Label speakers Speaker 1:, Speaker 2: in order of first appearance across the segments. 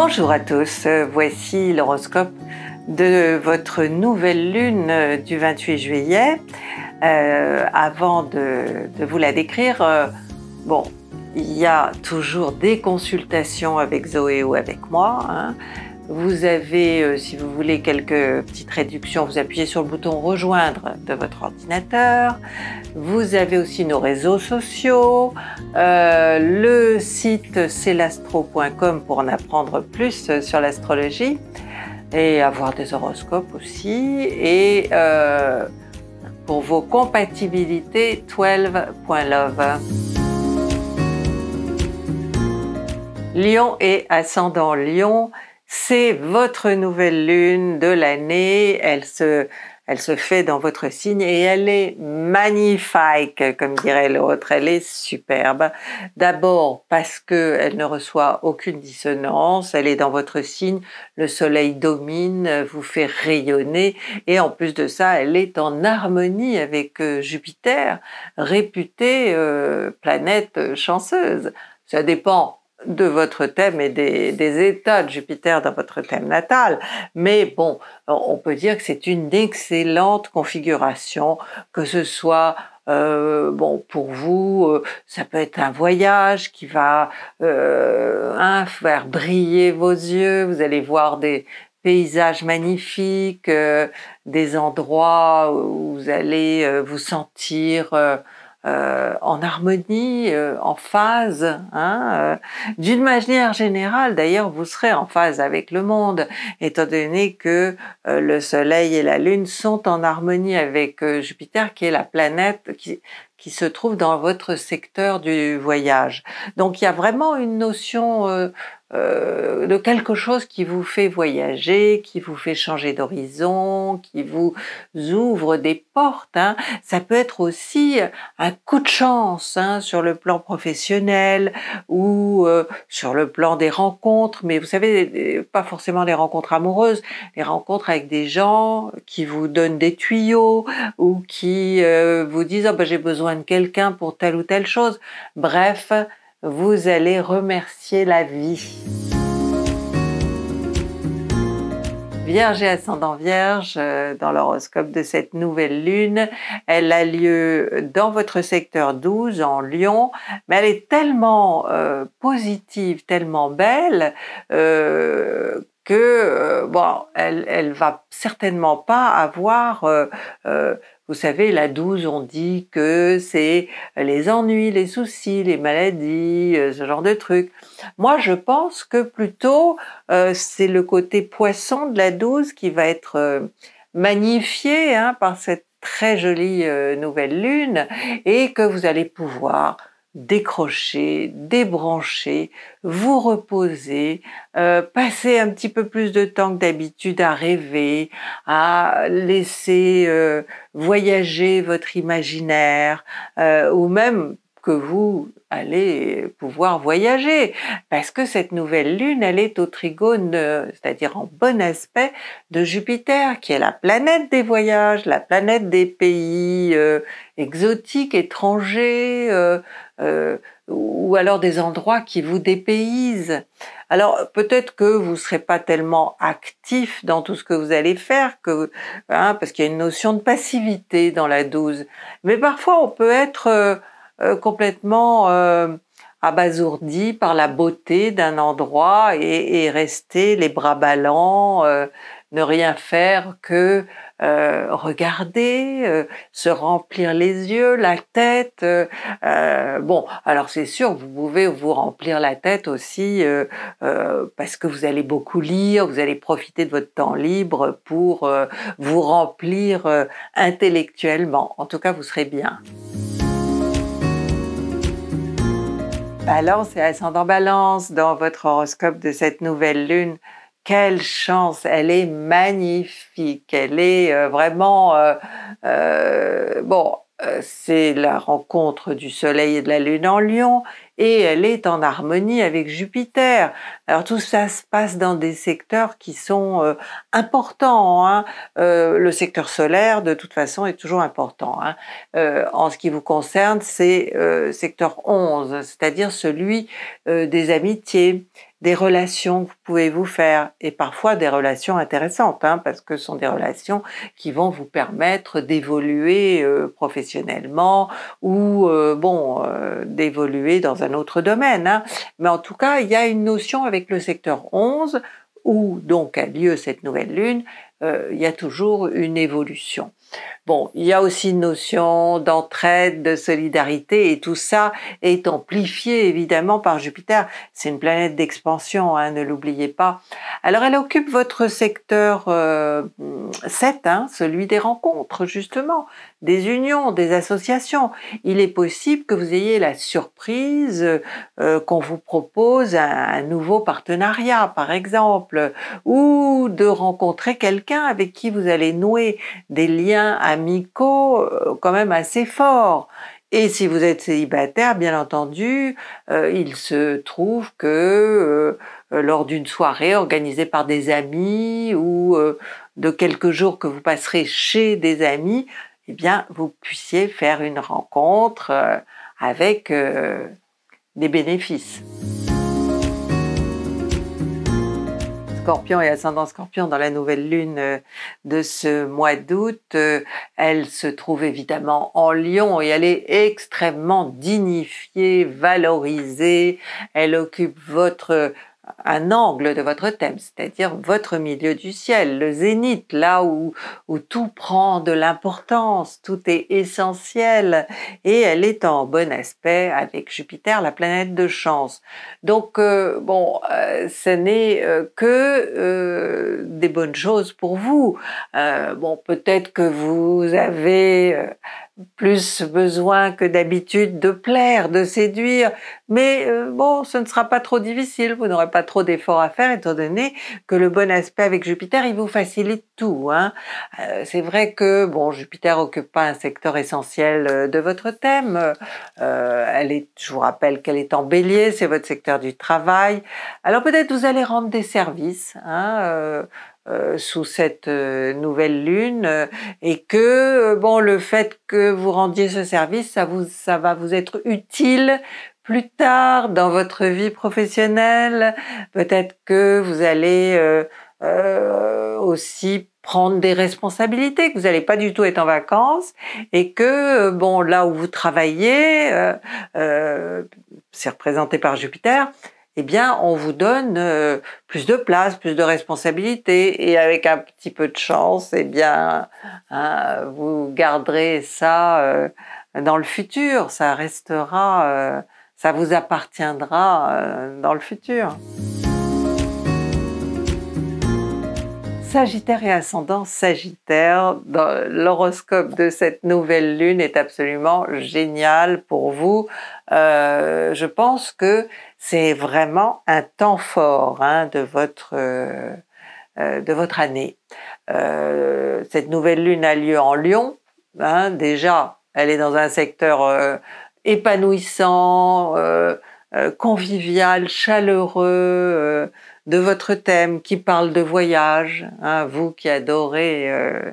Speaker 1: Bonjour à tous, voici l'horoscope de votre nouvelle lune du 28 juillet. Euh, avant de, vous la décrire, euh, bon, il y a toujours des consultations avec Zoé ou avec moi. Hein. Vous avez, euh, si vous voulez, quelques petites réductions. Vous appuyez sur le bouton Rejoindre de votre ordinateur. Vous avez aussi nos réseaux sociaux. Euh, le site celastro.com pour en apprendre plus euh, sur l'astrologie et avoir des horoscopes aussi. Et pour vos compatibilités, 12.love. Lion et ascendant Lion, c'est votre nouvelle lune de l'année. Elle se, elle se fait dans votre signe et elle est magnifique, comme dirait l'autre. Elle est superbe. D'abord parce que ne reçoit aucune dissonance. Elle est dans votre signe. Le soleil domine, vous fait rayonner. Et en plus de ça, elle est en harmonie avec euh, Jupiter, réputée euh, planète chanceuse. Ça dépend de votre thème et des, états de Jupiter dans votre thème natal. Mais bon, on peut dire que c'est une excellente configuration, que ce soit euh, bon pour vous, euh, ça peut être un voyage qui va euh, hein, faire briller vos yeux. Vous allez voir des paysages magnifiques, des endroits où vous allez vous sentir euh, en harmonie, euh, en phase. Hein, euh. D'une manière générale, d'ailleurs, vous serez en phase avec le monde, étant donné que le Soleil et la Lune sont en harmonie avec Jupiter, qui est la planète qui se trouve dans votre secteur du voyage. Donc il y a vraiment une notion euh, de quelque chose qui vous fait voyager, qui vous fait changer d'horizon, qui vous ouvre des portes. Hein. Ça peut être aussi un coup de chance hein, sur le plan professionnel ou euh, sur le plan des rencontres, mais vous savez, pas forcément des rencontres amoureuses, des rencontres avec des gens qui vous donnent des tuyaux ou qui euh, vous disent ah, ben, j'ai besoin de quelqu'un pour telle ou telle chose. Bref, vous allez remercier la vie. Vierge et ascendant Vierge, euh, dans l'horoscope de cette nouvelle lune, elle a lieu dans votre secteur 12, en Lyon, mais elle est tellement euh, positive, tellement belle, euh, que euh, bon, elle, va certainement pas avoir, euh, euh, vous savez, la 12, on dit que c'est les ennuis, les soucis, les maladies, ce genre de trucs. Moi, je pense que plutôt c'est le côté poisson de la douze qui va être magnifié hein, par cette très jolie nouvelle lune et que vous allez pouvoir décrocher, débrancher, vous reposer, euh, passer un petit peu plus de temps que d'habitude à rêver, à laisser euh, voyager votre imaginaire, euh, ou même que vous allez pouvoir voyager, parce que cette nouvelle lune, elle est au trigone, euh, c'est-à-dire en bon aspect de Jupiter, qui est la planète des voyages, la planète des pays euh, exotiques, étrangers, euh, ou alors des endroits qui vous dépaysent. Alors peut-être que vous ne serez pas tellement actif dans tout ce que vous allez faire, hein, parce qu'il y a une notion de passivité dans la 12, mais parfois on peut être euh, complètement euh, abasourdi par la beauté d'un endroit et, rester les bras ballants, euh, ne rien faire que regarder, se remplir les yeux, la tête. bon, alors c'est sûr, vous pouvez vous remplir la tête aussi parce que vous allez beaucoup lire, vous allez profiter de votre temps libre pour vous remplir intellectuellement. En tout cas, vous serez bien. Balance et ascendant Balance dans votre horoscope de cette nouvelle lune. Quelle chance, elle est magnifique, elle est euh, vraiment euh, euh, bon. C'est la rencontre du Soleil et de la Lune en Lion et elle est en harmonie avec Jupiter. Alors tout ça se passe dans des secteurs qui sont euh, importants. Hein. Euh, le secteur solaire, de toute façon, est toujours important. Hein. Euh, en ce qui vous concerne, c'est secteur 11, c'est-à-dire celui des amitiés, des relations que vous pouvez vous faire, et parfois des relations intéressantes, hein, parce que ce sont des relations qui vont vous permettre d'évoluer euh, professionnellement ou euh, bon euh, d'évoluer dans un autre domaine. Hein. Mais en tout cas, il y a une notion avec le secteur 11 où donc a lieu cette nouvelle lune, il y a toujours une évolution. Bon, il y a aussi une notion d'entraide, de solidarité, et tout ça est amplifié évidemment par Jupiter. C'est une planète d'expansion, hein, ne l'oubliez pas. Alors elle occupe votre secteur 7, euh, hein, celui des rencontres, justement des unions, des associations. Il est possible que vous ayez la surprise euh, qu'on vous propose un, nouveau partenariat, par exemple, ou de rencontrer quelqu'un avec qui vous allez nouer des liens amicaux euh, quand même assez forts. Et si vous êtes célibataire, bien entendu, euh, il se trouve que lors d'une soirée organisée par des amis ou de quelques jours que vous passerez chez des amis, eh bien, vous puissiez faire une rencontre euh, avec euh, des bénéfices. Scorpion et ascendant Scorpion dans la nouvelle lune euh, de ce mois d'août, elle se trouve évidemment en Lion et elle est extrêmement dignifiée, valorisée, elle occupe votre un angle de votre thème, c'est-à-dire votre milieu du ciel, le zénith, là où, tout prend de l'importance, tout est essentiel et elle est en bon aspect avec Jupiter, la planète de chance. Donc, euh, bon, euh, ce n'est euh, que des bonnes choses pour vous. bon, peut-être que vous avez plus besoin que d'habitude de plaire, de séduire, mais euh, bon, ce ne sera pas trop difficile, vous n'aurez pas trop d'efforts à faire étant donné que le bon aspect avec Jupiter, il vous facilite tout. Hein. Euh, c'est vrai que bon, Jupiter occupe pas un secteur essentiel euh, de votre thème. elle est, je vous rappelle qu'elle est en Bélier, c'est votre secteur du travail. Alors peut-être vous allez rendre des services. Hein, euh, sous cette euh, nouvelle lune euh, et que bon le fait que vous rendiez ce service ça vous ça va vous être utile plus tard dans votre vie professionnelle peut-être que vous allez aussi prendre des responsabilités, que vous n'allez pas du tout être en vacances et que, bon, là où vous travaillez, euh, c'est représenté par Jupiter, eh bien, on vous donne euh, plus de place, plus de responsabilité, et avec un petit peu de chance, eh bien, hein, vous garderez ça euh, dans le futur, ça restera, euh, ça vous appartiendra dans le futur. Sagittaire et ascendant Sagittaire, l'horoscope de cette nouvelle lune est absolument génial pour vous. Euh, je pense que c'est vraiment un temps fort hein, de votre euh, euh, de votre année. cette nouvelle lune a lieu en Lyon. Hein, déjà, elle est dans un secteur épanouissant, convivial, chaleureux de votre thème qui parle de voyage, hein, vous qui adorez euh,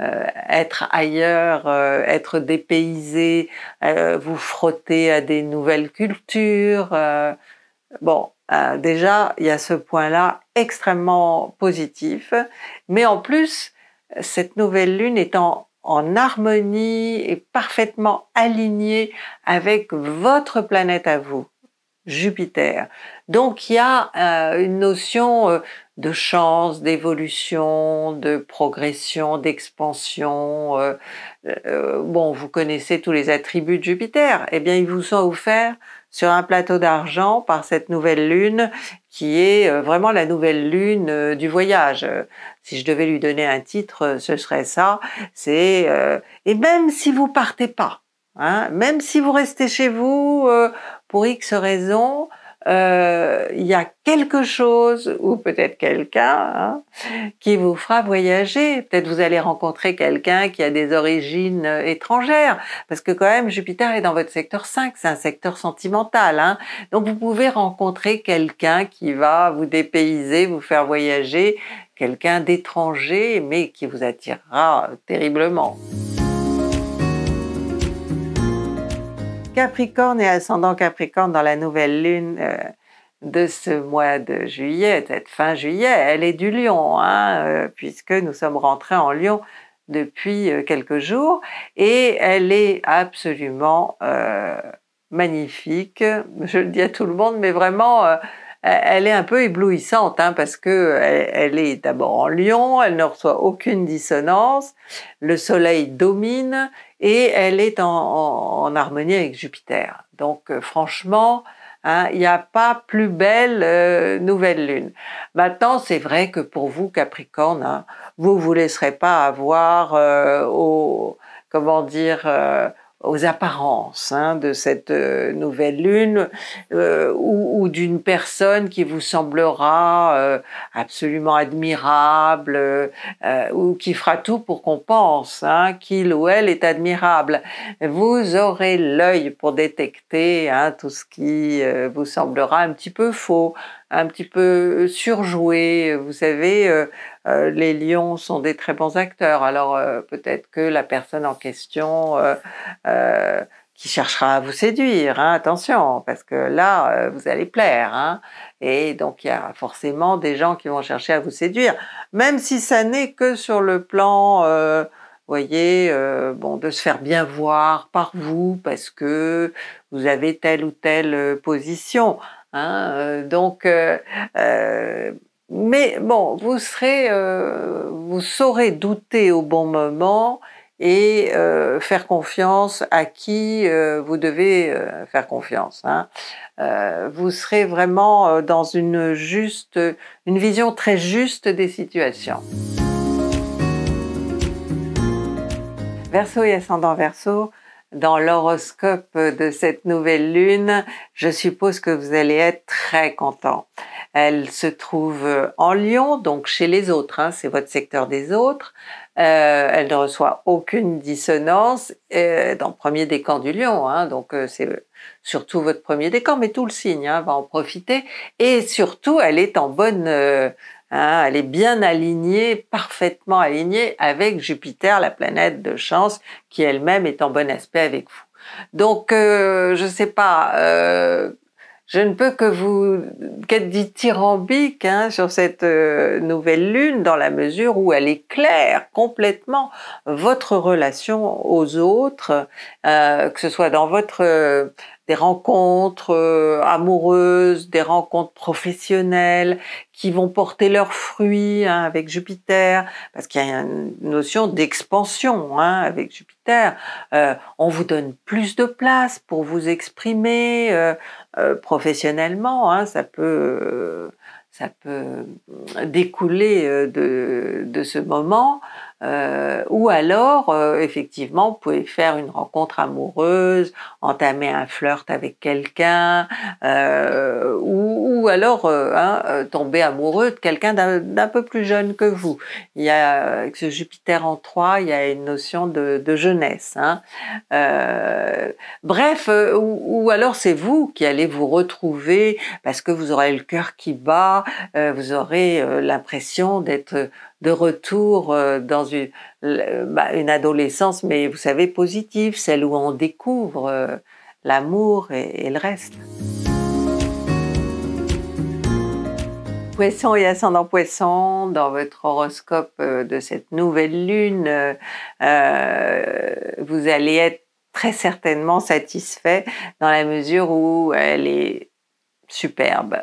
Speaker 1: euh, être ailleurs, euh, être dépaysé, vous frotter à des nouvelles cultures. bon, déjà, il y a ce point-là extrêmement positif, mais en plus, cette nouvelle lune étant en harmonie et parfaitement alignée avec votre planète à vous. Jupiter. Donc il y a euh, une notion euh, de chance, d'évolution, de progression, d'expansion. Euh, bon, vous connaissez tous les attributs de Jupiter. Eh bien, ils vous sont offerts sur un plateau d'argent par cette nouvelle lune qui est vraiment la nouvelle lune du voyage. Si je devais lui donner un titre, ce serait ça. C'est et même si vous partez pas, hein, même si vous restez chez vous pour X raisons, euh, il y a quelque chose ou peut-être quelqu'un hein, qui vous fera voyager. Peut-être vous allez rencontrer quelqu'un qui a des origines euh, étrangères, parce que quand même Jupiter est dans votre secteur 5, c'est un secteur sentimental. Hein. Donc vous pouvez rencontrer quelqu'un qui va vous dépayser, vous faire voyager, quelqu'un d'étranger, mais qui vous attirera euh, terriblement. Capricorne et ascendant Capricorne dans la nouvelle lune euh, de ce mois de juillet, peut-être fin juillet, elle est du lion, hein, euh, puisque nous sommes rentrés en lion depuis euh, quelques jours, et elle est absolument magnifique, je le dis à tout le monde, mais vraiment elle est un peu éblouissante hein, parce que elle, est d'abord en lion, elle ne reçoit aucune dissonance, le soleil domine et elle est en, harmonie avec Jupiter. Donc euh, franchement, hein, il n'y a pas plus belle euh, nouvelle lune. Maintenant, c'est vrai que pour vous, Capricorne, vous hein, vous vous laisserez pas avoir euh, au, comment dire, aux apparences hein, de cette euh, nouvelle lune euh, ou, d'une personne qui vous semblera euh, absolument admirable ou qui fera tout pour qu'on pense hein, qu'il ou elle est admirable. Vous aurez l'œil pour détecter hein, tout ce qui vous semblera un petit peu faux, un petit peu euh, surjoué. Vous savez, euh, euh, les lions sont des très bons acteurs. Alors peut-être que la personne en question qui cherchera à vous séduire, hein, attention, parce que là, vous allez plaire. Hein. et donc il y a forcément des gens qui vont chercher à vous séduire, même si ça n'est que sur le plan voyez, bon, de se faire bien voir par vous parce que vous avez telle ou telle position. Hein, euh, donc, euh, euh, mais bon, vous serez, vous saurez douter au bon moment et faire confiance à qui vous devez faire confiance. Hein. vous serez vraiment dans une juste, une vision très juste des situations. Verseau et ascendant Verseau, dans l'horoscope de cette nouvelle lune, je suppose que vous allez être très content. Elle se trouve en Lion, donc chez les autres, hein, c'est votre secteur des autres. Euh, elle ne reçoit aucune dissonance euh, dans le premier décan du lion, hein, donc euh, c'est surtout votre premier décan, mais tout le signe hein, va en profiter. Et surtout, elle est en bonne ah, elle est bien alignée, parfaitement alignée avec Jupiter, la planète de chance, qui elle-même est en bon aspect avec vous. Donc, euh, je ne sais pas, euh, je ne peux que vous qu'être dithyrambique hein, sur cette euh, nouvelle lune dans la mesure où elle éclaire complètement votre relation aux autres, que ce soit dans votre des rencontres amoureuses, des rencontres professionnelles, qui vont porter leurs fruits hein, avec Jupiter, parce qu'il y a une notion d'expansion hein, avec Jupiter. Euh, on vous donne plus de place pour vous exprimer euh, euh, professionnellement. Hein, ça peut ça peut découler de, de ce moment. Euh, ou alors, euh, effectivement, vous pouvez faire une rencontre amoureuse, entamer un flirt avec quelqu'un, euh, ou, alors hein, tomber amoureux de quelqu'un d'un peu plus jeune que vous. Il y a, avec ce Jupiter en 3, il y a une notion de, jeunesse. Hein. bref, ou, ou, alors c'est vous qui allez vous retrouver parce que vous aurez le cœur qui bat, vous aurez l'impression d'être de retour euh, dans bah, une, adolescence, mais vous savez, positive, celle où on découvre euh, l'amour et, le reste. Poisson et ascendant poisson, dans votre horoscope euh, de cette nouvelle lune, vous allez être très certainement satisfait dans la mesure où elle est superbe.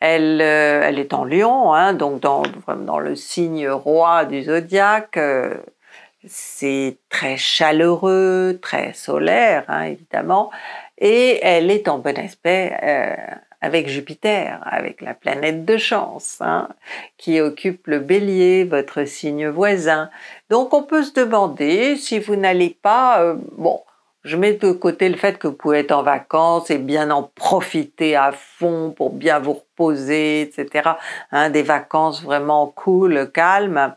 Speaker 1: Elle, euh, elle est en lion, hein, donc dans, dans, le signe roi du zodiaque. Euh, c'est très chaleureux, très solaire, hein, évidemment. Et elle est en bon aspect euh, avec Jupiter, avec la planète de chance, hein, qui occupe le bélier, votre signe voisin. Donc on peut se demander si vous n'allez pas, bon, je mets de côté le fait que vous pouvez être en vacances et bien en profiter à fond pour bien vous reposer, etc. Hein, des vacances vraiment cool, calmes.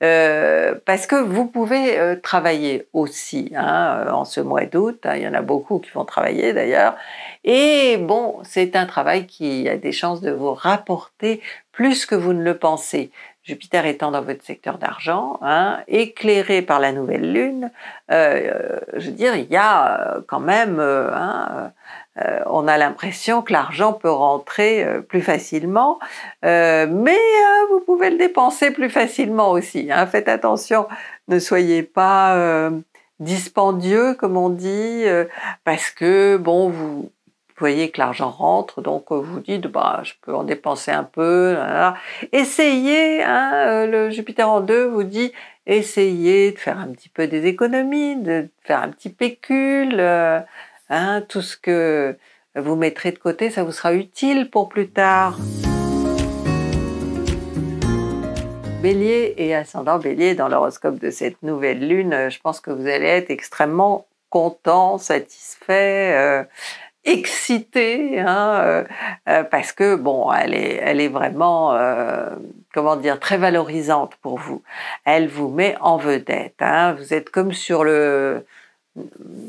Speaker 1: Euh, parce que vous pouvez euh, travailler aussi hein, euh, en ce mois d'août. Hein. il y en a beaucoup qui vont travailler d'ailleurs. Et bon, c'est un travail qui a des chances de vous rapporter plus que vous ne le pensez. Jupiter étant dans votre secteur d'argent, hein, éclairé par la nouvelle lune, euh, euh, je veux dire, il y a euh, quand même, hein, on a l'impression que l'argent peut rentrer plus facilement, mais vous pouvez le dépenser plus facilement aussi. Hein. faites attention, ne soyez pas dispendieux, comme on dit, parce que bon, vous vous voyez que l'argent rentre, donc euh, vous dites, bah, je peux en dépenser un peu. Essayez, hein, euh, le Jupiter en 2 vous dit, essayez de faire un petit peu des économies, de faire un petit pécule, euh, hein, tout ce que vous mettrez de côté, ça vous sera utile pour plus tard. Bélier et ascendant Bélier dans l'horoscope de cette nouvelle lune, je pense que vous allez être extrêmement content, satisfait excité, hein, euh, euh, parce que bon, elle est, elle est vraiment, euh, comment dire, très valorisante pour vous. Elle vous met en vedette. Hein. vous êtes comme sur le,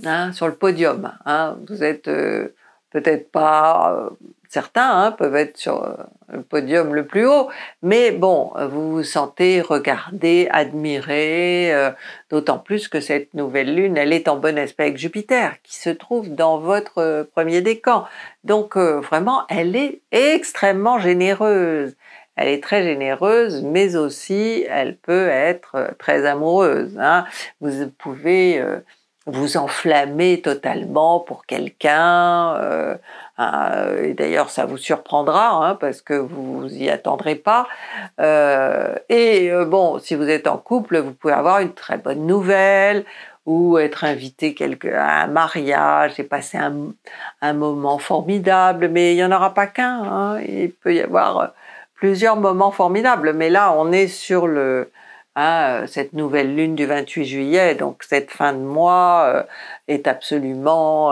Speaker 1: hein, sur le podium. vous êtes peut-être pas Certains hein, peuvent être sur euh, le podium le plus haut, mais bon, euh, vous vous sentez regardé, admiré, euh, d'autant plus que cette nouvelle lune, elle est en bon aspect avec Jupiter, qui se trouve dans votre premier décan. Donc vraiment, elle est extrêmement généreuse. Elle est très généreuse, mais aussi elle peut être très amoureuse. Hein. Vous pouvez vous enflammer totalement pour quelqu'un euh, et d'ailleurs, ça vous surprendra hein, parce que vous, y attendrez pas. Euh, et euh, bon, si vous êtes en couple, vous pouvez avoir une très bonne nouvelle ou être invité à un mariage et passer un, moment formidable. Mais il n'y en aura pas qu'un. Hein, il peut y avoir plusieurs moments formidables. Mais là, on est sur le hein, cette nouvelle lune du 28 juillet, donc cette fin de mois est absolument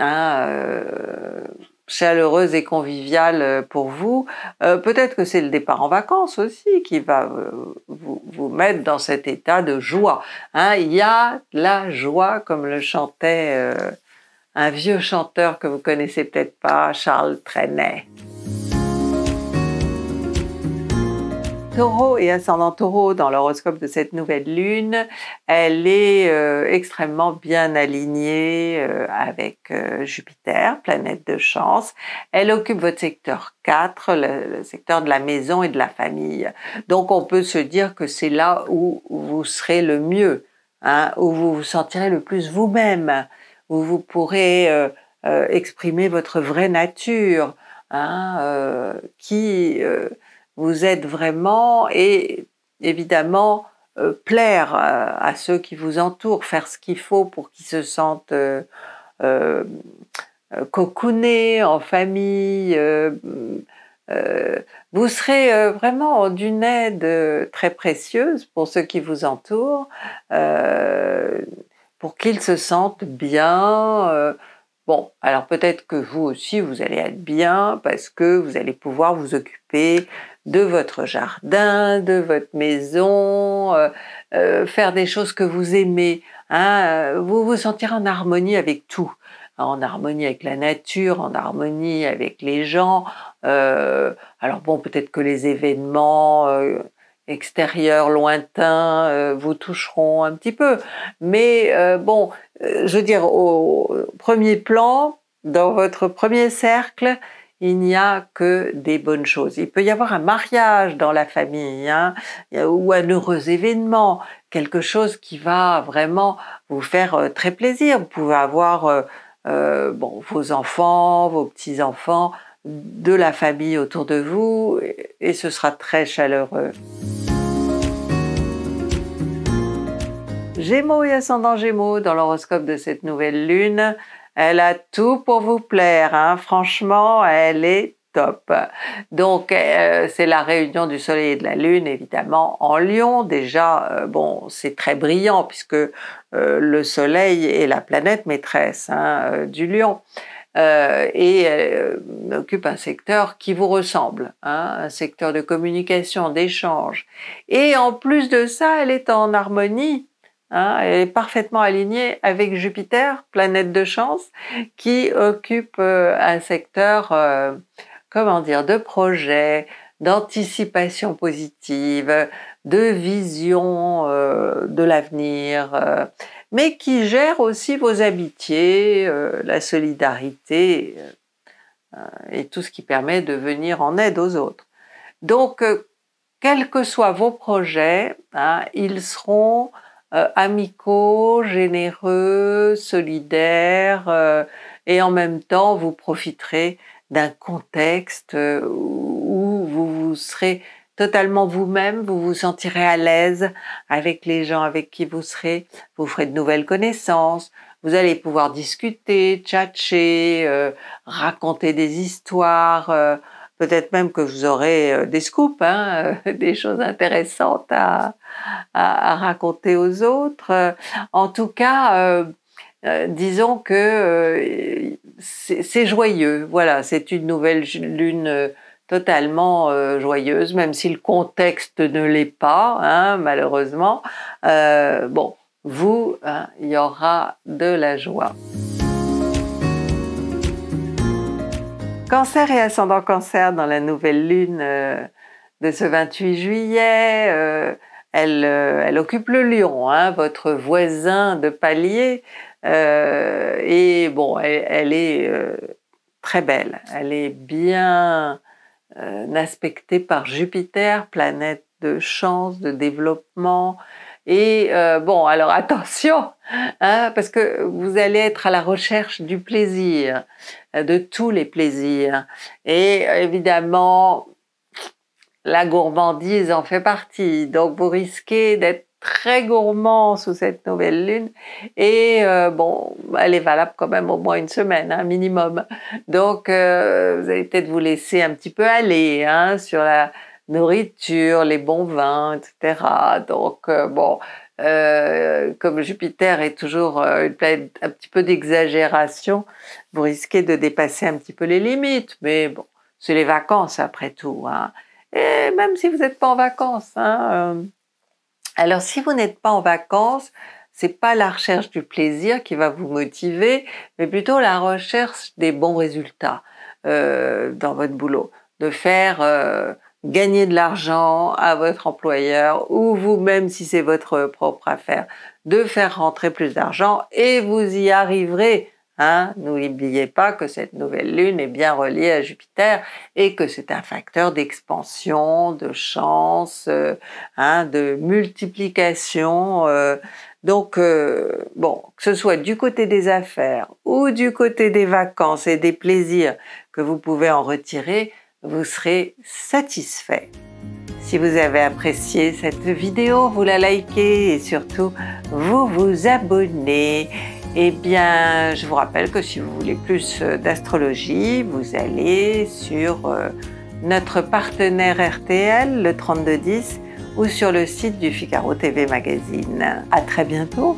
Speaker 1: Hein, euh, chaleureuse et conviviale pour vous. Euh, peut-être que c'est le départ en vacances aussi qui va euh, vous, mettre dans cet état de joie. Hein. Il y a la joie, comme le chantait un vieux chanteur que vous connaissez peut-être pas, Charles Trenet. taureau et ascendant taureau dans l'horoscope de cette nouvelle lune, elle est euh, extrêmement bien alignée euh, avec euh, Jupiter, planète de chance. Elle occupe votre secteur 4, le, secteur de la maison et de la famille. Donc on peut se dire que c'est là où vous serez le mieux, hein, où vous vous sentirez le plus vous-même, où vous pourrez exprimer votre vraie nature, hein, qui vous êtes vraiment et évidemment euh, plaire euh, à, ceux qui vous entourent, faire ce qu'il faut pour qu'ils se sentent euh, cocoonés en famille. vous serez vraiment d'une aide très précieuse pour ceux qui vous entourent, pour qu'ils se sentent bien. Bon, alors peut-être que vous aussi, vous allez être bien parce que vous allez pouvoir vous occuper de votre jardin, de votre maison, euh, euh, faire des choses que vous aimez. Hein, euh, vous vous sentirez en harmonie avec tout, en harmonie avec la nature, en harmonie avec les gens. alors bon, peut-être que les événements extérieurs, lointains, vous toucheront un petit peu. Mais bon, je veux dire, au premier plan, dans votre premier cercle, il n'y a que des bonnes choses. Il peut y avoir un mariage dans la famille hein, ou un heureux événement, quelque chose qui va vraiment vous faire euh, très plaisir. Vous pouvez avoir euh, euh, bon, vos enfants, vos petits-enfants, de la famille autour de vous et ce sera très chaleureux. Gémeaux et ascendant Gémeaux dans l'horoscope de cette nouvelle lune, elle a tout pour vous plaire. Hein. Franchement, elle est top. Donc, euh, c'est la réunion du Soleil et de la Lune, évidemment, en Lion. Déjà, euh, bon, c'est très brillant puisque euh, le Soleil est la planète maîtresse hein, du Lion. et occupe un secteur qui vous ressemble, hein, un secteur de communication, d'échange. Et en plus de ça, elle est en harmonie Hein, est parfaitement alignée avec Jupiter, planète de chance, qui occupe euh, un secteur, euh, comment dire, de projet, d'anticipation positive, de vision euh, de l'avenir, mais qui gère aussi vos amitiés, la solidarité et tout ce qui permet de venir en aide aux autres. Donc, quels que soient vos projets, hein, ils seront euh, amicaux, généreux, solidaires, euh, et en même temps vous profiterez d'un contexte euh, où vous, serez totalement vous-même, vous vous sentirez à l'aise avec les gens avec qui vous serez, vous ferez de nouvelles connaissances, vous allez pouvoir discuter, tchatcher, raconter des histoires. Peut-être même que vous aurez euh, des scoops, hein, euh, des choses intéressantes à, raconter aux autres. Euh, en tout cas, disons que c'est joyeux. Voilà, c'est une nouvelle lune totalement joyeuse, même si le contexte ne l'est pas, hein, malheureusement. bon, vous, hein, il y aura de la joie. Cancer et ascendant cancer dans la nouvelle lune euh, de ce 28 juillet, euh, elle, euh, occupe le lion, hein, votre voisin de palier, et bon, elle est très belle, elle est bien aspectée par Jupiter, planète de chance, de développement, et euh, bon, alors attention, hein, parce que vous allez être à la recherche du plaisir, de tous les plaisirs. Et évidemment, la gourmandise en fait partie. Donc vous risquez d'être très gourmand sous cette nouvelle lune et euh, bon, elle est valable quand même au moins une semaine un hein, minimum. Donc euh, vous allez peut-être vous laisser un petit peu aller hein, sur la nourriture, les bons vins, etc. Donc, euh, bon, euh, comme Jupiter est toujours euh, une planète un petit peu d'exagération, vous risquez de dépasser un petit peu les limites, mais bon, c'est les vacances après tout. Hein. Et même si vous n'êtes pas en vacances. Hein, alors, si vous n'êtes pas en vacances, c'est pas la recherche du plaisir qui va vous motiver, mais plutôt la recherche des bons résultats dans votre boulot, de faire gagner de l'argent à votre employeur ou vous-même si c'est votre propre affaire, de faire rentrer plus d'argent et vous y arriverez. Hein, N'oubliez pas que cette nouvelle lune est bien reliée à Jupiter et que c'est un facteur d'expansion, de chance, euh, hein, de multiplication. Euh. donc, euh, bon, que ce soit du côté des affaires ou du côté des vacances et des plaisirs que vous pouvez en retirer, vous serez satisfait. Si vous avez apprécié cette vidéo, vous la likez et surtout vous vous abonnez. Eh bien, je vous rappelle que si vous voulez plus euh, d'astrologie, vous allez sur euh, notre partenaire RTL, le 3210, ou sur le site du Figaro TV Magazine. À très bientôt!